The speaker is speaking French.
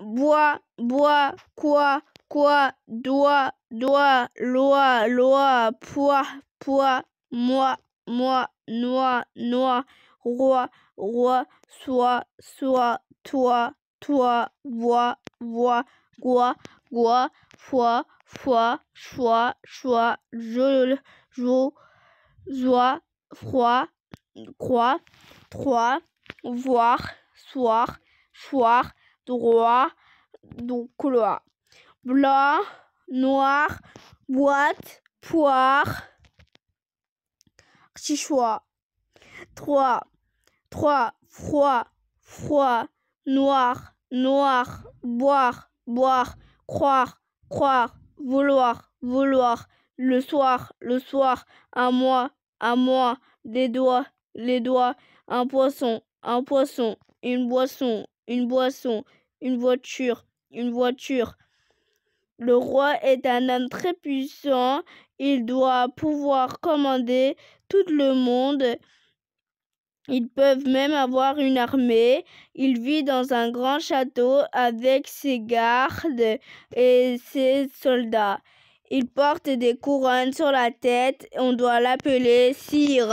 bois, bois, quoi, quoi, doigt, doigt, loi, loi, poids, poids, moi, moi, noix, noix, roi, roi, soi, soi, toi, toi, voix, voix, quoi quoi, foi, foi, choix, choix, je, jo, joie, froid, croix, trois, voir, soir, soir, droit, donc couloir. Blanc, noir, boîte, poire, chichois. 3, 3, froid, froid, noir, noir, boire, boire, croire, croire, vouloir, vouloir, le soir, le soir, À moi. À moi. des doigts, les doigts, un poisson, un poisson, une boisson, une boisson, une voiture, une voiture. Le roi est un homme très puissant, il doit pouvoir commander tout le monde. Ils peuvent même avoir une armée. Il vit dans un grand château avec ses gardes et ses soldats. Il porte des couronnes sur la tête. On doit l'appeler Sire.